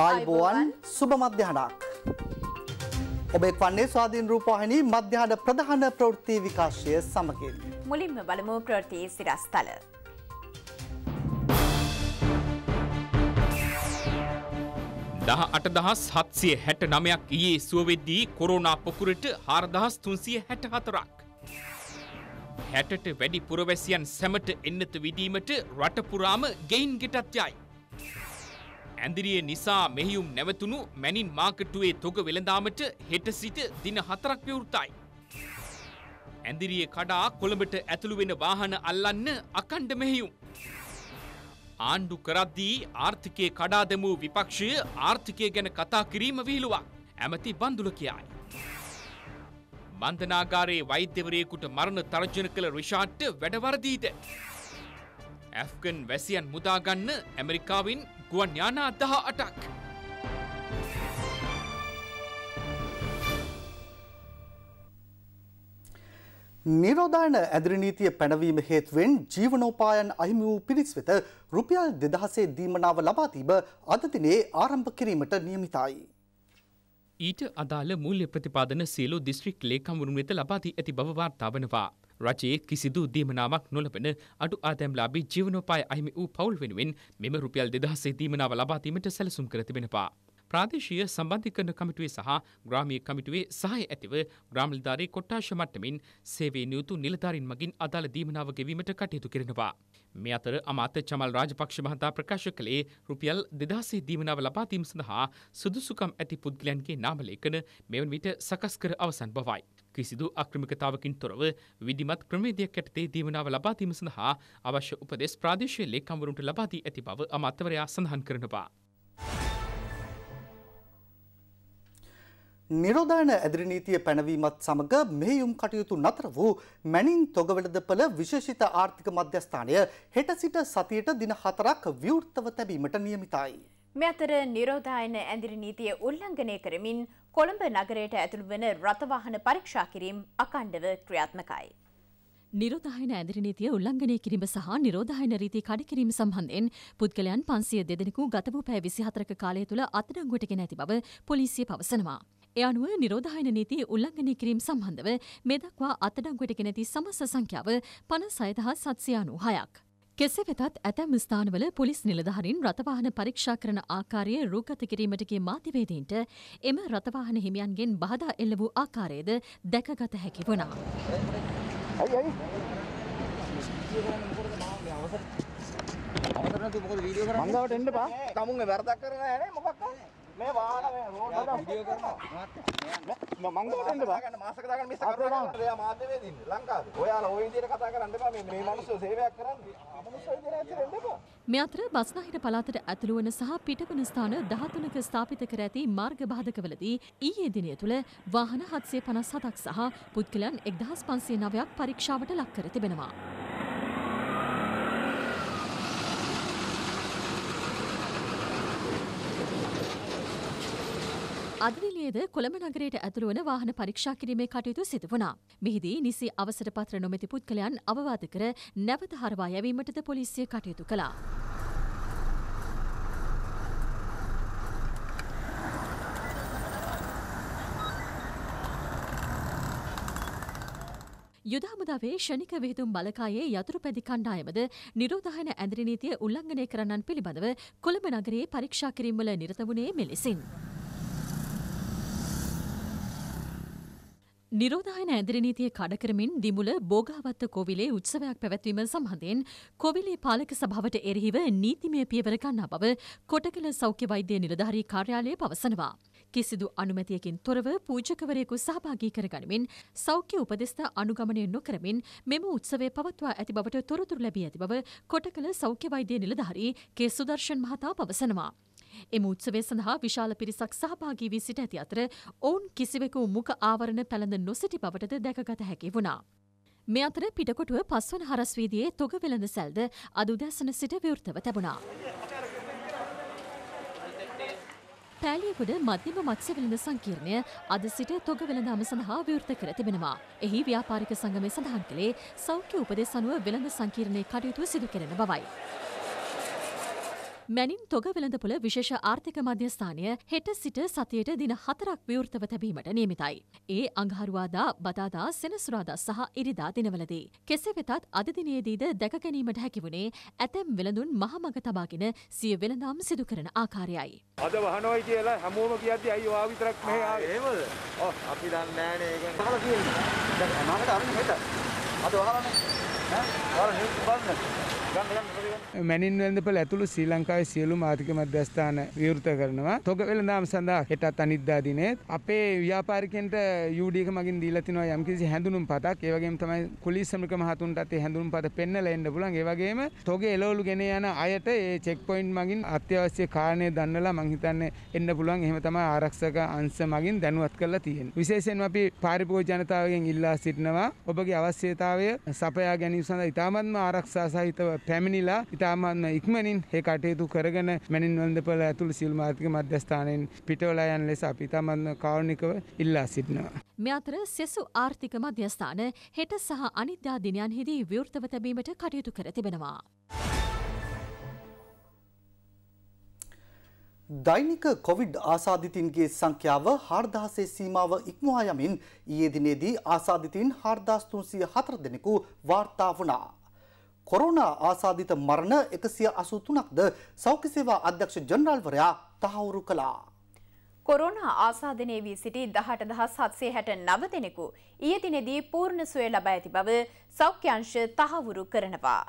ආයිබෝවන් සුබ මධ්‍යහනක්. ඔබ එක්වන්නේ ස්වාධීන් රූපවාහිනී මධ්‍යහන ප්‍රධාන ප්‍රවෘත්ති විකාශය සමගින්. මුලින්ම බලමු ප්‍රවෘත්ති සිරස්තල. දහ අටදහස් හත්සිය හැට නමයක් ඊයේ සුවවෙද්දී කොරෝනා පොකුරට හාරදහස් තුන්සිය හැට හතරක්. හැටට වැඩි පුරවැසියන් සැමට එන්නත විදීමට රටපුරාම ගෙයින් ගෙටත් යයි. ඇඳිරිය නිසා මෙහියුම් නැවතුණු මැනින් මාකට්ටුවේ තොග වෙළඳාමට හෙට සිට දින හතරක් විවෘතයි. ඇඳිරිය කඩා කොළඹට ඇතුළු වෙන වාහන අල්ලන්න අකණ්ඩ මෙහෙයුම්. ආණ්ඩු කරද්දී ආර්ථිකය කඩා දැමූ විපක්ෂය ආර්ථිකය ගැන කතා කිරීම විහිළුවක්. ඇමති බන්දුල කියයි. බන්ධනාගාරයේ වෛද්‍යවරයෙකුට මරණ තර්ජන කළ රිෂාට්ට වැඩවරදීද. ඇෆ්ගන් වැසියන් මුදාගන්න ඇමරිකාවෙන් ගුවන් යානා දහ අටක්. නිරෝධායන ඇදිරිනීතිය පැනවීම හේතුවෙන් ජීවනෝපායන් අහිමි වූ පිරිස් වෙත රුපියල් දෙදහසේ දීමනාව ලබාතිබ අදදිනේ ආරම්භ කිරීමට නියමිතයි. ඊට අදාළ මුල්‍ය ප්‍රතිපාදන සියලු දිස්ත්‍රික් ලේකම්වරුන් වෙත ලබාදී ඇති බව වාර්තා වනවා. රජයේ කිසිදු දීමනාමක් නොලබන අඩු ආදැම්ලාබී ජීවනෝපාය අහිමි වූ පවුල් වෙනුවෙන් මෙම රුපියල් දෙදහසේ දීමනාව ලබාදීමට සැලසුම් කර තිබෙනවා. ප්‍රාදේශීය සම්බන්ධිකරණ කමිටුවේ සහ ග්‍රාමීය කමිටුවේ සහාය ඇතිව ග්‍රාමනිලධාරී කොට්ටාශ මට්ටමින් සේවයේ නියුතු නිලධාරීන් මගින් අදාළ දීමනාව ගෙවීමට කටයුතු කරනවා. මේ අතර අමාත්‍ය චමල් රාජපක්ෂ මහතා ප්‍රකාශ කළේ රුපියල් 2000 දීමනාව ලබා දීම සඳහා සුදුසුකම් ඇති පුද්ගලයන්ගේ නාම ලේඛන මෙවන විට සකස් කර අවසන් බවයි. කිසිදු අක්‍රමිකතාවකින් තොරව විධිමත් ක්‍රමවේදයක් යටතේ දීමනාව ලබා දීම සඳහා අවශ්‍ය උපදෙස් ප්‍රාදේශීය ලේකම්වරුන්ට ලබා දී ඇති බව අමාත්‍යවරයා සඳහන් කරනවා. නිරෝධායන ඇදිරි නීතිය පැනවීමත් සමඟ මෙහෙයුම් කටයුතු නතර වූ මැනින් තොගවලදපල විශේෂිත ආර්ථික මධ්‍යස්ථානය හෙට සිට සතියට දින හතරක් ව්‍යෘත්තව තැබීමට නියමිතයි. මෙතර නිරෝධායන ඇඳිරි නීතිය උල්ලංඝනය කරමින් කොළඹ නගරයට ඇතුළු වන රථවාහන පරීක්ෂා කිරීම් අකණ්ඩව ක්‍රියාත්මකයි. නිරෝධායන ඇඳිරි නීතිය උල්ලංඝනය කිරීම සහ නිරෝධායන රීති කඩකිරීම සම්බන්ධයෙන් පුද්ගලයන් 500 දෙදෙනෙකු ගත වූ පැය 24ක කාලය තුල අත්අඩංගුවටගෙන ඇති බව පොලිසිය පවසනවා. ඒ අනුව නිරෝධායන නීති උල්ලංඝනය කිරීම සම්බන්ධව මේ දක්වා අත්අඩංගුවටගෙන ඇති සමස්ත සංඛ්‍යාව 56796ක්. කෙසේ වෙතත් ඇතැම් ස්ථානවල පොලිස් නිලධහරින් රථවාහන පරීක්ෂා කරන ආකාරය රූගත කිරීමටගේ මාධ්‍යවේදීන්ට එම රථවාහන හිමියන්ගෙන් බාධා එල්ල වූ ආකාරයද දැකගත හැකි වුණා. අවසරනතු මොකද වීඩියෝ කරන්නේ මංගාවට එන්න එපා තමුන්ගේ වැරදක් කරලා නැහැ නේ මොකක්ද මේ වාහන මේ රෝඩ් වල වීඩියෝ කරනවා මම මංගලට දාගන්න මාසක දාගන්න මිස්ස කරනවා එයා මාධ්‍යවේදී ඉන්නේ ලංකාවේ. ඔයාලා ওই විදිහට කතා කරන්න එපා මේ මේ මිනිස්සු සේවයක් කරන්නේ. අමනුෂ්‍ය විදිහට ඇතුලෙන්න එපා. මේ අතර බස්නාහිර පළාතට ඇතුළු වන සහ පිටවන ස්ථාන 13ක ස්ථාපිත කර ඇති මාර්ග බාධකවලදී ඊයේ දිනය තුළ වාහන 757ක් සහ පුද්ගලයන් 1509ක් පරීක්ෂාවට ලක් කර තිබෙනවා. අද නිලියේද කොළඹ නගරයට ඇතුළු වන වාහන පරීක්ෂා කිරීමේ කටයුතු සිදු වුණා. මෙහිදී නිසි අවසර පත්‍ර නොමැති පුද්ගලයන් අවවාද කර නැවත හරවා යැවීමටද පොලිසිය කටයුතු කළා. යුදාමුදාවේ ෂණික විහිතුම් බලකායේ යතුරු පැදි කණ්ඩායමද නිරෝධායන ඇඳරි නීතිය උල්ලංඝනය කරන්නන් පිළිබඳව කොළඹ නගරයේ පරීක්ෂා කිරීම් වල නිරත වුණේ මෙලෙසින්. නිරෝධායන ඇදිරි නීතිය කඩකරමින් දිමුල බෝගාවත්ත කොවිලේ උත්සවයක් පැවැත්වීම සම්බන්ධයෙන් කොවිලේ පාලක සභාවට එරෙහිව නීතිමය පියවර ගන්නා බව කොටකල සෞඛ්‍ය වෛද්‍ය නිලධාරී කාර්යාලය පවසනවා. කිසිදු අනුමැතියකින් තොරව පූජකවරයෙකු සහභාගී කරගනිමින් සෞඛ්‍ය උපදෙස්ථ අනුගමනය නොකරමින් මෙම උත්සවය පවත්වා ඇති බවට තොරතුරු ලැබී ඇති බව කොටකල සෞඛ්‍ය වෛද්‍ය නිලධාරී කේ සුදර්ශන් මහතා පවසනවා. එම උත්සවය සඳහා විශාල පිරිසක් සහභාගී වී සිට ඇති අතර ඔවුන් කිසිවෙකු මුඛ ආවරණ පැළඳ නොසිටි බවටද දැකගත හැකි වුණා. මේ අතර පිටකොටුව පස්වන හරස්වීදයේ තොග වෙළඳ සැල්ද අද උදැසන සිට විවෘතව තැබුණා. පෑලියකුඩ මධ්‍යම මත්ස්‍ය වෙළඳ සංකීර්ණය අද සිට තොග වෙළඳාම සඳහා විවෘත කර තිබෙනවා. එහි ව්‍යාපාරික සංගමය සඳහන් කළේ සෞඛ්‍ය උපදෙස් අනුව වෙළඳ සංකීර්ණයේ කටයුතු සිදු කෙරෙන බවයි. මැනින් තොග වෙළඳපොළ විශේෂ ආර්ථික මධ්‍යස්ථානය හෙට සිට සතියට දින හතරක් විවෘතව තැබීමට නියමිතයි. ඒ අඟහරුවාදා බදාදා සෙනසුරාදා සහ ඉරිදා දිනවලදී. කෙසේ වෙතත් අදදිනයේදීද දැකගැනීමට හැකිවුණේ ඇතැම් වෙළඳුන් මහමඟ තබාගෙන සිය වෙළඳම් සිදු කරන ආකාරයයි. අද වහනොයි කියලා හැමෝම කියද්දි අයි ඔයා විතරක් මෙහෙ ආවේ. එහෙමද? ඔව් අපි දන්නේ නැහනේ ඒක. කවලා කියන්නේ. දැන් මමකට අරින් හෙට. අද වහලානේ. ඈ? වහලා නිව්ස් බලන්න. මැනින් වෙළඳපොළ ඇතුළු ශ්‍රී ලංකාවේ සියලු ආර්ථික මධ්‍යස්ථාන විවෘත කරනවා. තොග වෙළඳාම් සඳහා හෙටත් අනිද්දා දිනේ අපේ ව්‍යාපාරිකයන්ට UD එක මගින් දීලා තිනවා යම්කිසි හැඳුනුම් පතක්. ඒ වගේම තමයි කුලී ශ්‍රමික මහතුන්ටත් ඒ හැඳුනුම් පත පෙන්වලා එන්න පුළුවන්. ඒ වගේම තොග එළවලු ගෙන යන අයට ඒ චෙක් පොයින්ට් මගින් අත්‍යවශ්‍ය කාරණේ දන්නලා මං හිතන්නේ එන්න පුළුවන්. එහෙම තමයි ආරක්ෂක අංශ මගින් දැනුවත් කරලා තියෙන්නේ. විශේෂයෙන්ම අපි පාරිභෝජ ජනතාවගෙන් ඉල්ලා සිටිනවා ඔබගේ අවශ්‍යතාවය සපයා ගැනීම සඳහා ඉතාමත්ම ආරක්ෂා සහිතව පැමිණිලා ඉතාමත්ම ඉක්මනින් ඒ කටයුතු කරගෙන මැනින් වන්දපල ඇතුළු සිල් මාර්ථික මධ්‍යස්ථානයෙන් පිටවලා යන ලෙස අපි ඉතාමත්ම කාරුණිකව ඉල්ලා සිටිනවා. මේ අතර සෙසු ආර්ථික මධ්‍යස්ථාන හෙට සහ අනිද්දා දිනයන්හිදී විවෘතව තැබීමට කටයුතු කර තිබෙනවා. දෛනික කොවිඩ් ආසාධිතින්ගේ සංඛ්‍යාව හාර්දාසේ සීමාව ඉක්මවා යමින් ඊයේ දිනේදී ආසාධිතින් හාර්දාස්තුන්සිය හතර දෙනෙකු වාර්තා වුණා. කොරෝනා ආසාදිත මරණ 183ක්ද සෞඛ්‍ය සේවා අධ්‍යක්ෂ ජනරාල්වරයා තහවුරු කළා. කොරෝනා ආසාදනයේ වී සිටි 18769 දෙනෙකු ඊයේ දිනේදී පූර්ණ සුවය ලබා ඇති බව සෞඛ්‍ය අංශ තහවුරු කරනවා.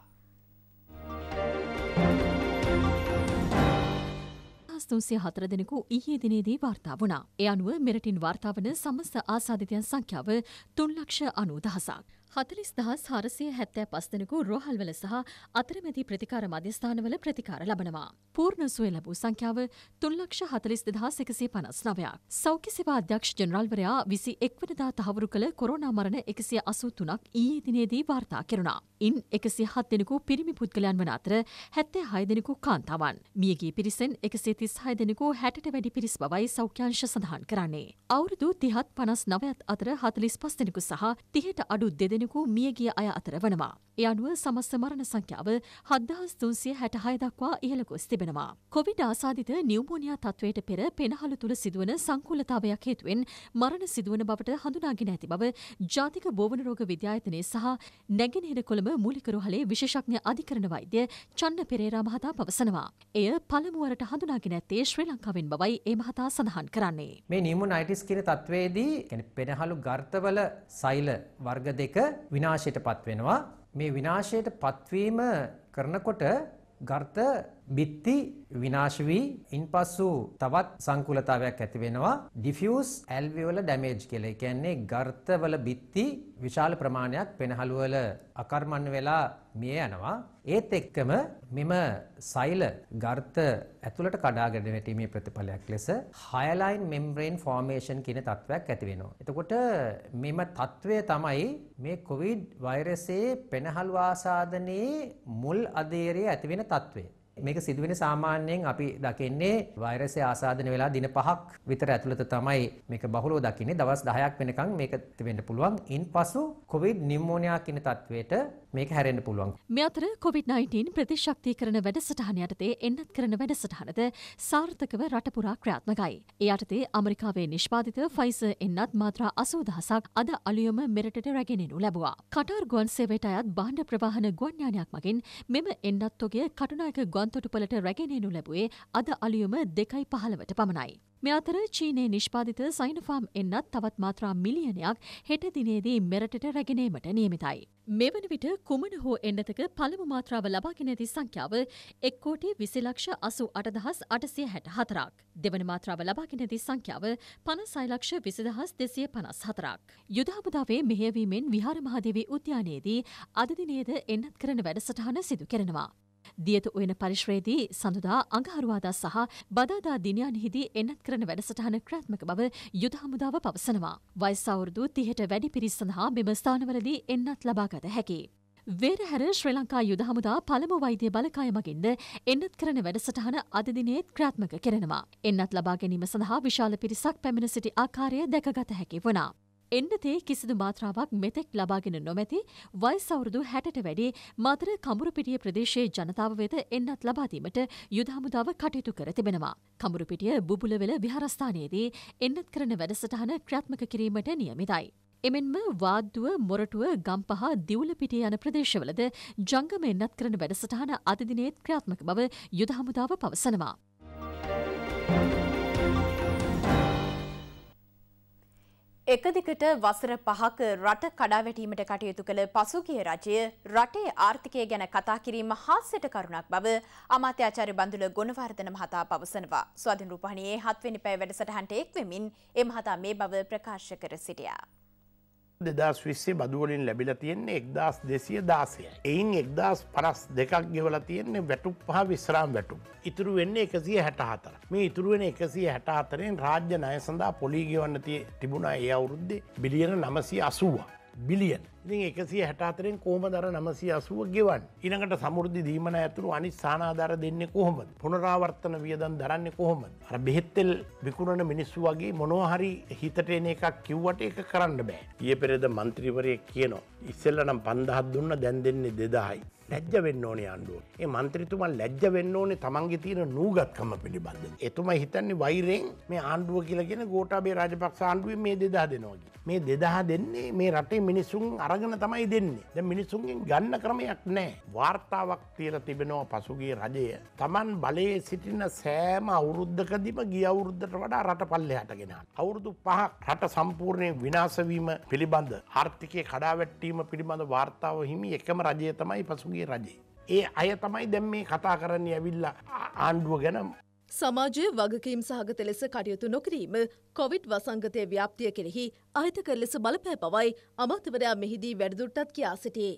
තුන්සේ හතර දෙනෙකු ඊයේ දිනේදී වාර්තා වුණා. ඒ අනුව මෙරටින් වාර්තාවන සමස්ත ආසාධිතයන් සංඛ්‍යාව තුන් ලක්ෂ අනූ දහසක්. හතලිස් දහස් හරසිය හැත්තෑ පස්දනකු රෝහල්වල සහ අතරමැති ප්‍රතිකාර මධ්‍යස්ථානවල ප්‍රතිකාර ලබනවා. පූර්ණ සුවය ලැබූ සංඛ්‍යාව තුන්ලක්ෂ හතලිස් දෙදහස් එකසේ පනස් නවයක්. සෞඛ්‍ය සේවා අධ්‍යක්ෂ ජනරල්වරයා විසි එක්වනදා තහවුරු කළ කොරෝනා මරණ එකසිය අසූ තුනක් ඊයේ දිනේදී වාර්තා කෙරුණා. ඉන් එකසිය හත් දෙනෙකු පිරිමි පුද්ගලයන් වන අතර හැත්තෑ හය දෙනෙකු කාන්තාවන්. මියගිය පිරිසෙන් එකසේ තිස් හය දෙනෙකු හැටට වැඩි පිරිස් බවයි සෞඛ්‍යංශ සඳහන් කරන්නේ. අවුරුදු තිහත් පනස් නවයත් අතර හතලිස් පස් දෙනෙකු සහ තිහට අඩු දෙදෙන දෙනෙකු මියගිය අය අතර වනවා. ඒ අනුව සමස්ත මරණ සංඛ්‍යාව 7366 දක්වා ඉහළ ගොස් තිබෙනවා. කොවිඩ් ආසාදිත නියුමෝනියා තත්වයට පෙර පෙනහළු තුල සිදුවන සංකූලතාවයක් හේතුවෙන් මරණ සිදුවන බවට හඳුනාගෙන ඇති බව ජාතික බෝවන රෝග විද්‍යායතනයේ සහ නැගෙනහිර කොළඹ මූලික රෝහලේ විශේෂඥ අධිකරණ වෛද්‍ය චන්න පෙරේරා මහතා පවසනවා. එය පළමුවරට හඳුනාගෙන ඇත්තේ ශ්‍රී ලංකාවෙන් බවයි ඒ මහතා සඳහන් කරන්නේ. මේ නියුමෝනයිටිස් කියන තත්වයේදී කියන්නේ පෙනහළු ගර්තවල සෛල වර්ග දෙක විනාශයට පත්වෙනවා. මේ විනාශයට පත්වීම කරනකොට ගර්ථ බිත්ති විනාශ වී ඉන්පසු තවත් සංකූලතාවයක් ඇති වෙනවා ඩිෆියුස් ඇල්වියෝල ඩැමේජ් කියලා. ඒ කියන්නේ ගර්තවල බිත්ති විශාල ප්‍රමාණයක් පෙනහළු වල අකර්මණ්‍ය වෙලා මිය යනවා. ඒත් එක්කම මෙම සෛල ගර්ත ඇතුළට කඩාගෙන වැටීමේ ප්‍රතිඵලයක් ලෙස හයලයින් මෙම්බ්‍රේන් ෆෝමේෂන් කියන තත්ත්වයක් ඇති වෙනවා. එතකොට මෙම තත්ත්වය තමයි මේ කොවිඩ් වෛරසයේ පෙනහළු ආසාදනයේ මුල් අධීරයේ ඇති වෙන තත්ත්වය. මේක සිදුවෙන සාමාන්‍යයෙන් අපි දකින්නේ වෛරසය ආසාදනය වෙලා දින 5ක් විතර ඇතුළත තමයි මේක බහුලව දකින්නේ. දවස් 10ක් වෙනකන් මේක තිබෙන්න පුළුවන්. ඉන්පසු කොවිඩ් නියුමෝනියා කියන තත්වයට මේක හැරෙන්න පුළුවන්. මේ අතර COVID-19 ප්‍රතිශක්තිකරණ වැඩසටහන යටතේ එන්නත් කරන වැඩසටහනද සාර්ථකව රට පුරා ක්‍රියාත්මකයි. ඒ යටතේ අමරිකාවේ නිෂ්පාදිත ෆයිසර් එන්නත් මාත්‍රා 80000ක් අද අලුයම මෙරටට රැගෙනෙනු ලැබුවා. කටාර් ගුවන් සේවයට අයත් භාණ්ඩ ප්‍රවාහන ගුවන් යානයක් මගින් මෙම එන්නත්තුගේ කටුනායක ගුවන් ගුවන්තොටුපලට රැගෙනනු ලැබුවේ අද අලියුම දෙකයි පහළවට පමණයි. මෙ අතර චීනය නිෂ්පාධිත සයිනෆාම් එන්නත් තවත් මාත්‍රා මිලියනයක් හෙට දිනේදී මෙරටට රැගෙනීමට නියමිතයි. මෙවන විට කුමන හෝ එන්නතක පළමු මාත්‍රාව ලබාගෙන ඇති සංඛ්‍යාව එක් කෝටි විසිලක්ෂ අසු අටදහස් අටසිය හැට හතරක්. දෙවන මාත්‍රාව ලබාගෙන ඇති සංඛ්‍යාව පනසයිලක්ෂ විසිදහස් දෙසිය පනස් හතරක්. යුදාපදාවේ මෙහයවීමෙන් විහාර මහදේවී උද්‍යානයේදී අදදිනේද එන්නත් කරන වැඩසටහන සිදු කරනවා. දියත උයන පරිශ්‍රයේදී සඳුදා අඟහරුවාදා සහ බදාදා දිනයන්හිදී එන්නත් කරන වැඩසටහන ක්‍රාත්මක බව යුද හමුදාව පවසනවා. වයස අවුරුදු 30ට වැඩි පිරිස් සඳහා මෙම ස්ථානවලදී එන්නත් ලබාගත හැකියි. වේරහැර ශ්‍රී ලංකා යුද හමුදා පළමු වෛද්‍ය බලකාය මගින්ද එන්නත් කරන වැඩසටහන අද දිනේත් ක්‍රාත්මක කරනවා. එන්නත් ලබා ගැනීම සඳහා විශාල පිරිසක් පැමිණ සිටි ආකාරය දැකගත හැකි වුණා. එන්නතේ කිසිදු මාත්‍රාවක් මෙතෙක් ලබාගෙන නොමැති වයස් අවුරුදු 60ට වැඩි මතර කඹුරුපිටිය ප්‍රදේශයේ ජනතාව වෙත එන්නත් ලබා දීමට යුදහමුදාව කටයුතු කර තිබෙනවා. කඹුරුපිටිය බුබුලවෙල විහාරස්ථානයේදී එන්නත් කරන වැඩසටහන ක්‍රියාත්මක කිරීමට නියමිතයි. එමෙන්ම වාද්දුව මොරටුව ගම්පහ දිවුලපිටිය යන ප්‍රදේශවලද ජංගම එන්නත් කරන වැඩසටහන අදදිනේත් ක්‍රියාත්මක බව යුදහමුදාව පවසනවා. එක දිගට වසර පහක රට කඩාවැටීමට කටයුතු කළ පසුගිය රජය රටේ ආර්ථිකය ගැන කතා කිරීම හාස්‍යයට කරුණක් බව අමාත්‍යාචාර්ය බඳුල ගුණවර්ධන මහතා පවසනවා. ස්වාධීන රූපවාහිනියේ 7 වෙනි පැය වැඩසටහනට එක් වෙමින් ඒ මහතා මේ බව ප්‍රකාශ කර සිටියා. දෙදස් විස්සේ බදුවලින් ලැබිල තියෙන්නේ එක්දස් දෙසිය දාසය. එයින් එක්දස් පනස් දෙකක් ගෙවල තියෙන්නේ වැටු පහ විශ්‍රාම් වැටු. ඉතුරු වෙන්න එකසිය හැටහතර. මේ ඉතුරුවෙන එකසිය හැටහතරෙන් රාජ්‍ය නය සඳහා පොලිගවන්න තිය තිබුණා ඒ අවුරුද්දේ බිලියන නමසි අසුවා. බිලියන් ඉතින් එකසිය හැටාතරෙන් කෝම දර නමසය අසුව ගෙවන් ඉනකට සමුෘද්ධි දීමන ඇතුළු අනි සානාධර දෙන්නේ කොහොමද පුනරාවර්තන වියදන් දරන්නේ කොහොමද අර බෙහෙත්තෙල් විකුණන මිනිස්සු වගේ මොනෝහරි හිතට එන එකක් කිව්වට එක කරන්න බෑ ඒ පෙරෙද මන්ත්‍රීවරය කියනවා ඉස්සෙල්ල නම් පන්දහත් දුන්න දැන් දෙන්නේ දෙදායි ලැජ්ජ වෙන්න ඕනේ ආණ්ඩුව. ඒ මන්ත්‍රීතුමා ලැජ්ජ වෙන්න ඕනේ තමන්ගේ තියෙන නූගත්කම පිළිබඳ. එතුමා හිතන්නේ වෛරෙන් මේ ආණ්ඩුව කියලා කියන ගෝඨාභය රාජපක්ෂ ආණ්ඩුවේ මේ 2000 දෙනවා කියලා. මේ 2000 දෙන්නේ මේ රටේ මිනිසුන් අරගෙන තමයි දෙන්නේ. දැන් මිනිසුන්ගෙන් ගන්න ක්‍රමයක් නැහැ. වාර්තාවක් තියලා තිබෙනවා පසුගිය රජය. තමන් බලයේ සිටින සෑම අවුරුද්දකදීම ගිය අවුරුද්දට වඩා රට පල්ලෙහාට ගෙනාවා. අවුරුදු 5ක් රට සම්පූර්ණයෙන් විනාශ වීම පිළිබඳ ආර්ථිකයේ කඩාවැටීම පිළිබඳ වාර්තාව හිමි එකම රජය තමයි පසුගිය අපේ රජේ. ඒ අය තමයි දැම් මේ කතා කරන්නේ ඇවිල්ලා ආණ්ඩුව ගැනම්. සමාජයේ වගකීම් සහගත ලෙස කටයුතු නොකිරීම කොවිඩ් වසංගතය ව්‍යාප්තිය කෙරෙහි අහිතකර ලෙස බලපෑ පවයි අමාත්‍යවරයා මෙහිදී වැඩදුටත් කියා සිටියේ.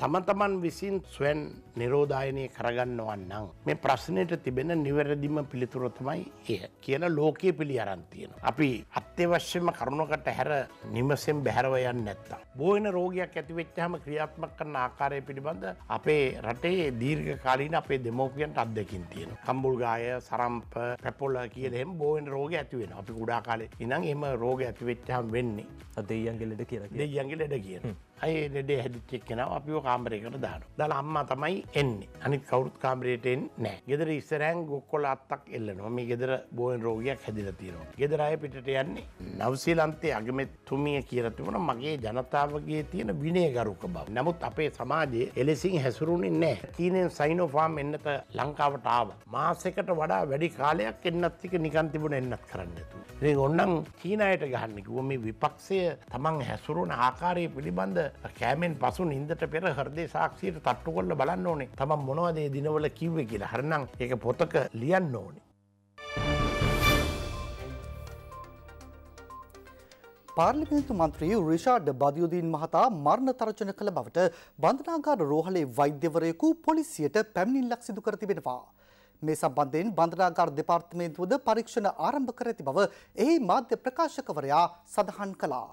තම තමන් විසින් ස්වැන් නිරෝධායනය කරගන්නවන්නම් මේ ප්‍රශ්නයට තිබෙන නිවැරදිම පිළිතුර තමයි එය කියන ලෝකයේ පිළි අරන්තියෙන. අපි අත අත්‍යවශ්‍යම කරුණකට හැර නිමසෙන් බැහැරව යන්න නැත්තම්. බෝහින රෝගයක් ඇතිවෙච්චහම ක්‍රියාත්මක කරන ආකාරය පිළිබඳ අපේ රටේ දීර්ඝ කාලීන අපේ දෙමෝපියන්ට අත්දකින් තියෙන. කම්බුල්ගාය සරම්ප පැපොල කියලෙම බෝහින රෝග ඇතිවෙන අපි කුඩා කාලේ ඉනම් එම රෝග ඇතිවෙච්චහම් වෙන්නේ. අදයන්ගේ ලෙඩ කියලා දෙයන්ගේ ලෙඩ කියන. ඇයි ලෙඩේ හැදිච්චෙක් කෙනාව අපිෝ කාමරයකට දාන. දල අම්මා තමයි එන්නේ අනි කවරුත් කාමරයටෙන් නෑ ගෙදර ඉස්සරෑන් ගොක්කොල අත්තක් එල්ලනවා මේ ගෙදර බෝයන් රෝගයක් හැදිල තියෙනවා. ගෙදර අය පිට යන්නේ නවසීලන්තේ අගමැත්තුමිය කියර තිබුණ මගේ ජනතාවගේ තියෙන විනය ගරුක බව. නමුත් අපේ සමාජයේ එලෙසින් හැසුරුණින් නෑ චීනෙන් සයිනෝෆාම් එන්නත ලංකාවට ආව. මාසෙකට වඩා වැඩි කාලයක් එන්නත්තික නිකන් තිබුණ එන්නත් කරන්නතු. ඒ ඔන්නන් චීනයට ගහන්නිකුව මේ විපක්ෂය තමන් හැසුරුණ ආකාරය පිළිබඳ කෑමෙන් පසු නින්දට පෙර හරදේ සාක්ෂයට තට්ටු කොල්ල බලන්න ඕනේ තමන් මොනවදේ දිනවල කිව්ව කියලා හරනම් ඒ පොතක ලියන්න ඕනේ. පාර්ලිමේන්තු මන්ත්‍රී රිෂාඩ් බදියුදීන් මහතා මරණ තරචන කළ බවට බන්ධනාගාර රෝහලේ වෛද්‍යවරයෙකු පොලිසියට පැමිණිල්ලක් සිදු කර තිබෙනවා. මේ සම්බන්ධයෙන් බන්ධනාගාර දෙපාර්තමේන්තුවද පරීක්ෂණ ආරම්භ කර ඇති බව එහි මාධ්‍ය ප්‍රකාශකවරයා සඳහන් කළා.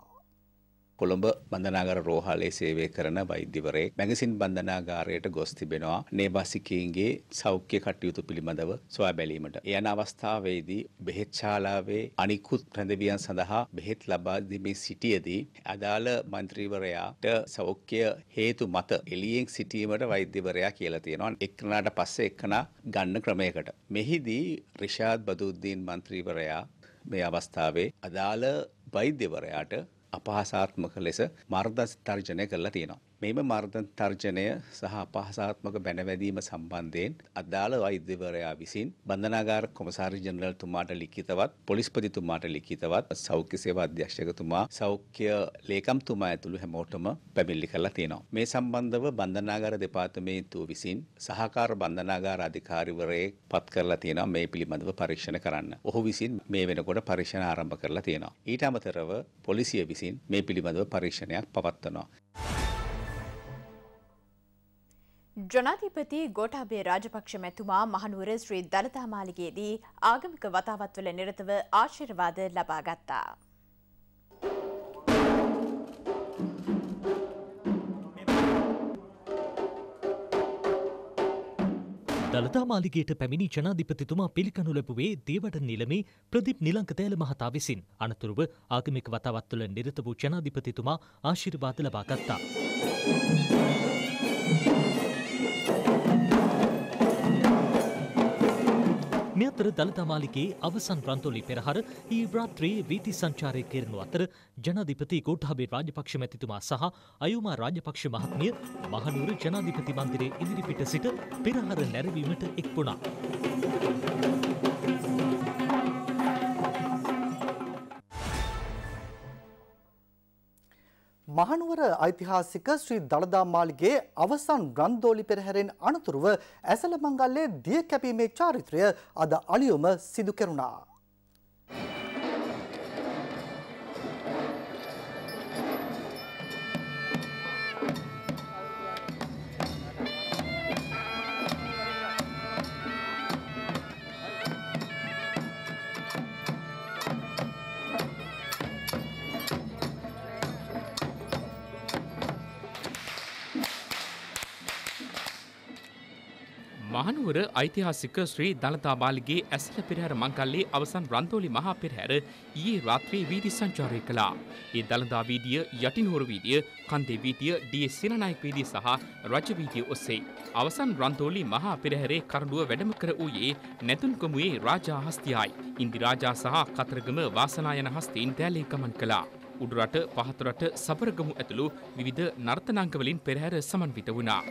කොළඹ බන්ධනාගාර රෝහලේ සේවය කරන වෛද්‍යවරයෙක් මැගසින් බන්ධනාගාරයට ගොස් තිබෙනවා නේවාසිකයන්ගේ සෞඛ්‍ය කටයුතු පිළිබඳව සොයා බැලීමට. යන අවස්ථාවේදී බෙහෙත් ශාලාවේ අනිකුත් ප්‍රඳවියන් සඳහා බෙහෙත් ලබා දීමේ සිටියේදී අදාළ മന്ത്രിවරයාට සෞඛ්‍ය හේතු මත එළියෙන් සිටීමට වෛද්‍යවරයා කියලා තියෙනවා. එක්කනාට පස්සේ එක්කනා ගන්න ක්‍රමයකට. මෙහිදී රිෂාද් බදුද්දීන් മന്ത്രിවරයා මේ අවස්ථාවේ අදාළ වෛද්‍යවරයාට අපහාසාත්මක ලෙස මර්ධ තර්ජනය කරලා තියෙනවා. මෙම මර්ධන තර්ජනය සහ අපහසාත්මක බැනවැදීම සම්බන්ධයෙන් අදාළ වෛද්‍යවරයා විසින් බන්ධනාගාර කොමසාරි ජනරල්තුමාට ලිඛිතවත් පොලිස්පතිතුමාට ලිඛිතවත් සෞඛ්‍ය සේවා අධ්‍යක්ෂකතුමා සෞඛ්‍ය ලේකම්තුමා ඇතුළු හැමෝටම පැමිණිලි කරලා තියෙනවා. මේ සම්බන්ධව බන්ධනාගාර දෙපාර්තමේන්තුව විසින් සහකාර බන්ධනාගාර අධිකාරිවරයෙක් පත් කරලා තියෙනවා මේ පිළිබඳව පරීක්ෂණ කරන්න. ඔහු විසින් මේ වෙනකොට පරීක්ෂණ ආරම්භ කරලා තියෙනවා. ඊට අමතරව පොලිසිය විසින් මේ පිළිබඳව පරීක්ෂණයක් පවත්වනවා. ජනාධීපති ගොටාබේ රාජපක්ෂ මැතුමා මහනුවර ශ්‍රී දළතා මාලිගයේදී ආගමික වතාවත්වල නිරතව ආශිර්වාද ලබා ගත්තා. දළතා මාලිගයට පැමිණි ජනාධිපතිතුමා පිළිකනු ලැබුවේ දේවට නිලමේ ප්‍රදීප් නිලංකතෑල මහතා විසින්. අනතුරුව ආගමික වතාවත් තුළ නිරත වූ ජනාධිපතිතුමා ආශිර්වාද ලබා ගත්තා. අතර දළදා මාලිගයේ අවසන් රන්තොලි පෙරහර ඊ රාත්‍රියේ වීථි සංචාරය කෙරෙනු අතර ජනාධිපති ගෝඨාභය රාජපක්ෂ මැතිතුමා සහ අයුමා රාජපක්ෂ මහත්මිය මහනුවර ජනාධිපති මන්දිරයේ ඉදිරිපිට සිට පෙරහර නැරවීමට එක් වුණා. මහනුවර ඓතිහාසික ශ්‍රී දළදා මාලිගයේ අවසන් රන්දෝලි පෙරහැරෙන් අනතුරුව ඇසළ මංගල්ලේ දිය කැපීමේ චාරිත්‍රය අද අලියොම සිදු කෙරුණා. මහනුවර ඓතිහාසික ශ්‍රී දළදා බාලිගේ ඇසළ පෙරහැර මංකල්ලේ අවසන් රන්තෝලි මහා පෙරහැර ඊයේ රාත්‍රියේ වීදි සංචාරය කළා. ඒ දළදා වීදිය, යටිනුවර වීදිය, කන්දේ වීදිය, ඩී.එස්. සිනනායක වීදිය සහ රජ වීදිය ඔස්සේ අවසන් රන්තෝලි මහා පෙරහැරේ කරඬුව වැඩම කර වූයේ නැතුන්කොමුවේ රාජා හස්තියයි. ඉන්දිරාජා සහ කතරගම වාසනායන හස්තීන් දැලේ ගමන් කළා. උඩරට පහතරට සබරගමු ඇතුළු විවිධ නර්තනාංගවලින් පෙරහැර සමන්විත වුණා.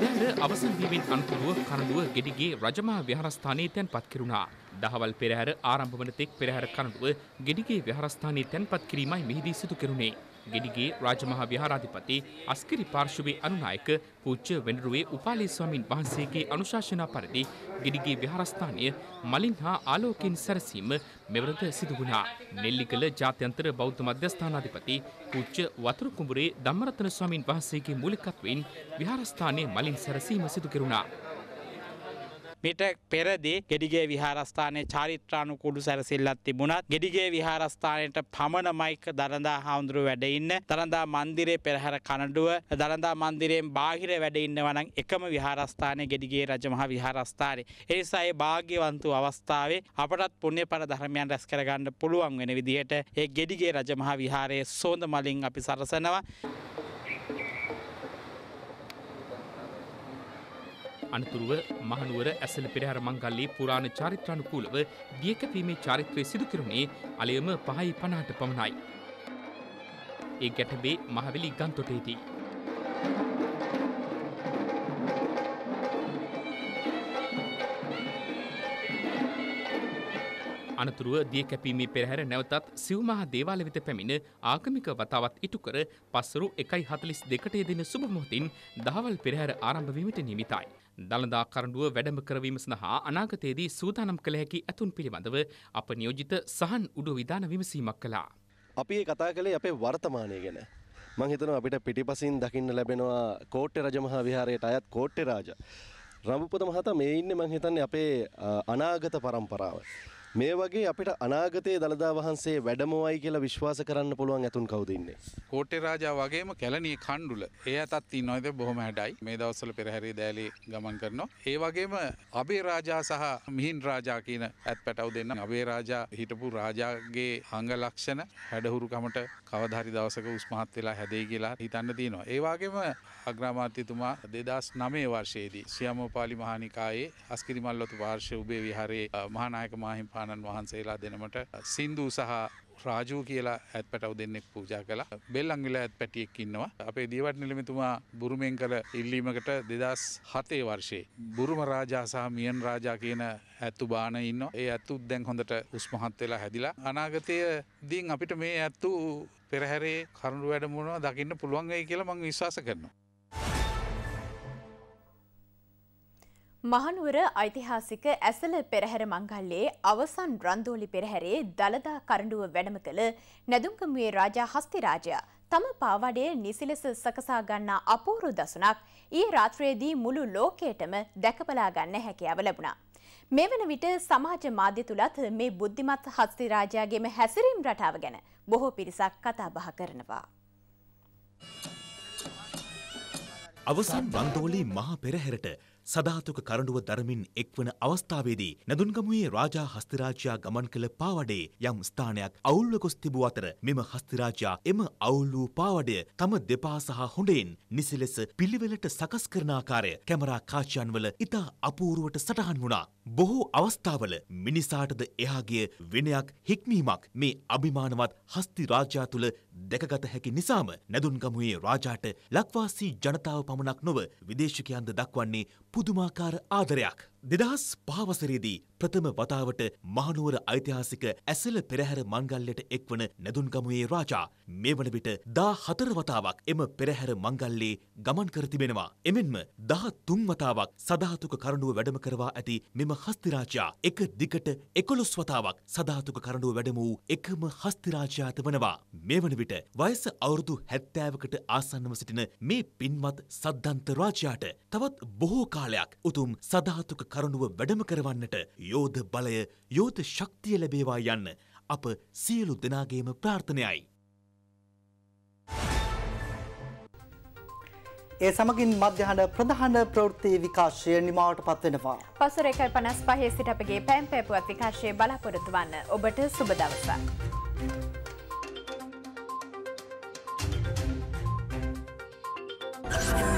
පෙරහැර අවසන් වීමෙන් අනතුරුව කරඬුව ගෙඩිගේ රජමා විහාරස්ථානයේ තැන්පත් කෙරුණා. දහවල් පෙරහැර ආරම්භ වන තෙක් පෙරහැර කරඬුව ගෙඩිගේ විහාරස්ථානයේ තැන්පත් කිරීමයි මෙහිදී සිදු කෙරුණේ. ගෙඩිගේ රාජමහා විහාරාධිපති අස්කිරි පාර්ශවයේ අනුනායක පූජ්‍ය වෙනරුවේ උපාලි ස්වාමින් වහන්සේගේ අනුශාසනා පරිදි ගෙඩිගේ විහාරස්ථානය මලින් හා ආලෝකයෙන් සැරසීම මෙවරද සිදු වුණා. නෙල්ලිකල ජාත්‍යන්තර බෞද්ධ මධ්‍යස්ථානාධිපති පූජ්‍ය වතුරු කුඹුරේ ධම්මරත්න ස්වාමින් වහන්සේගේ මූලිකත්වයෙන් විහාරස්ථානය මලින් සැරසීම සිදු කෙරුණා. මිට පෙරදි ගෙඩිගේ විහාරස්ථානය චාරිත්‍රානුකුඩු සැරසිල්ලත් තිබුණත් ගෙඩිගේ විහාරස්ථානයට පමණමයික දරදා හාමුදුරුව වැඩඉන්න තරදා මන්දිරේ පෙරහැර කණඩුව දරදා මන්දිරයෙන් බාහිර වැඩඉන්න වනං එකම විහාරස්ථානය ගෙඩිගේ රජමහා විහාරස්ථානය. එනිසායි භාග්‍යවන්තු අවස්ථාවේ අපටත් පුුණ්‍ය පර ධර්මයන් රැස් කරගන්න පුළුවන් වෙන විදිහට ඒ ගෙඩිගේ රජමහා විහාරයේ සෝඳ මලින් අපි සරසනවා. අනතුරුව මහනුවර ඇසල පෙරහර මංගල්ලේ පුරාණ චරිත්‍රානුකූලව දියකැපීමේ චාරිත්‍රය සිදු කෙරුණේ අලයම පහයි පනාට පමණයි. ඒ ගැටබේ මහවැලි ගන්තොටේදී. අනතුරුව දිය කැපීමේ පෙරහැර නැවතත් සිව්මහා දේවාල වෙත පැමිණ ආගමික වතාවත් ඉටු කර පස්වරු 1.42ට යෙදෙන සුබ මොහොතින් දහවල් පෙරහැර ආරම්භ වීමට නියමිතයි. දළදා කරඬුව වැඩම කරවීම සඳහා අනාගතයේදී සූදානම් කළ හැකි ඇතුන් පිළිබඳව අප නියෝජිත සහන් උඩු විධාන විමසීමක් කළා. අපි කතා කළේ අපේ වර්තමානය ගැන. මං හිතනවා අපිට පිටිපසින් දකින්න ලැබෙනවා කෝට්ටේ රජමහා විහාරයට අයත් කෝට්ටේ රාජා. රඹපුත මහතා මේ ඉන්නේ මං හිතන්නේ අපේ අනාගත පරම්පරාව. මේ වගේ අපිට අනාගතයේ දළදා වහන්සේ වැඩමවයි කියලා විශ්වාස කරන්න පුළුවන් ඇතුන් කවුද ඉන්නේ. කෝට්ටේ රාජා වගේම කැලණිය කණ්ඩුල. ඒ අතත් ඉන්නවද බොහොම හැඩයි. මේ දවස්වල පෙරහැරේ දෑලේ ගමන් කරනවා. ඒ වගේම අබේ රාජා සහ මිහින් රාජා කියන ඇත් පැටව දෙන්න. අබේ රාජා හිටපු රාජාගේ අංග ලක්ෂණ හැඩහුරුකමට කවදාරි දවසක උස්මහත් වෙලා හැදේ කියලා හිතන්න තියෙනවා. ඒ වගේම අග්‍රාමාත්‍යතුමා 2009 වර්ෂයේදී සියමෝපාලි මහානිකායේ අස්කිරිමල්ලොත් වාර්ෂය උබේ විහාරයේ මහානායක මාහිම්පාණ බුදුරජාණන් වහන්සේලා දෙනමට සින්දු සහ රාජූ කියලා ඇත් පැටව දෙන්නෙක් පූජා කළ බෙල්ලංගිල ඇත් පැටියෙක් ඉන්නවා අපේ දීවට නිලමිතුමා බුරුමෙන් කළ ඉල්ලීමකට දෙදස් හතේ වර්ෂයේ බුරුම රාජා සහ මියන් රාජා කියන ඇත්තු බාන ඉන්න ඒ ඇත්තුත් දැන් හොඳට උස්මහත් වෙලා හැදිලා අනාගතය දින් අපිට මේ ඇත්තු පෙරහැරේ කරුණු වැඩමුණවා දකින්න පුළුවන් වෙයි කියලා මං විශ්වාස කරනවා මහනුවර ඓතිහාසික ඇසල පෙරහැර මංගල්ලේ අවසන් රන්දෝලි පෙරහැරේ දළදා කරඬුව වැඩම කළ නැදුම්කමුවේ රාජා හස්තිරාජයා තම පාවඩයේ නිසි ලෙස සකසා ගන්නා අපූරු දසුනක් ඊයේ රාත්‍රියේදී මුළු ලෝකයටම දැකබලා ගන්න හැකියාව ලැබුණා. මේ වන විට සමාජ මාධ්‍ය තුලත් මේ බුද්ධිමත් හස්තිරාජයාගේම හැසිරීම් රටාව ගැන බොහෝ පිරිසක් කතා බහ කරනවා. අවසන් රන්දෝලි මහා පෙරහැරට සදාතුක කරඬුව දරමින් එක්වන අවස්ථාවේදී නදුන්ගමුවේ රාජා හස්තිරාජයා ගමන් කළ පාවඩේ යම් ස්ථානයක් අවුල්ව ගොස් තිබූ අතර මෙම හස්තිරාජා එම අවුල් වූ පාවඩය තම දෙපා සහ හොඬෙන් නිසි ලෙස පිළිවෙලට සකස් කරන ආකාරය කැමරා කාචයන්වල ඉතා අපූර්වට සටහන් වුණා. බොහෝ අවස්ථාවල මිනිසාටද එයාගේ වෙනයක් හික්මීමක් මේ අභිමානවත් හස්ති රාජා තුළ දැකගත හැකි නිසාම නැදුන්ගමුවේ රාජාට ලක්වාසී ජනතාව පමණක් නොව විදේශිකයන්ද දක්වන්නේ පුදුමාකාර ආදරයක්. දෙදහස් පහවසරේදී ප්‍රථම වතාවට මහනුවර ඓතිහාසික ඇසල පෙරහැර මංගල්ලයට එක්වන නැදුන්ගමුවේ රාජා මේ වන විට දා හතර වතාවක් එම පෙරහැර මංගල්ලේ ගමන් කර තිබෙනවා. එමෙන්ම දහ තුන් වතාවක් සදාතුක කරඬුව වැඩම කරවා ඇති මෙම හස්තිරාජයා එක දිගට එකොළොස් වතාවක් සදාතුක කරඬුව වැඩම වූ එකම හස්තිරාජයාත වනවා. මේ වන විට වයස අවුරුදු හැත්තෑවකට ආසන්නව සිටින මේ පින්වත් සද්ධන්ත රාජයාට තවත් බොහෝ කාලයක් උතුම් සදාතුක කරුණුව වැඩම කරවන්නට යෝධ බලය යෝධ ශක්තිය ලැබේවා යන්න අප සියලු දෙනාගේම ප්‍රාර්ථනයයි. ඒ සමගින් මධ්‍යහන ප්‍රධාන ප්‍රවෘත්ති විකාශය නිමාවට පත්වෙනවා. පසුර එකයි පනස් පහේ සිට අපගේ පැම් පැපුවත් විකාශය බලාපොරොතු වන්න ඔබට සුබ දවසක්. Thank you.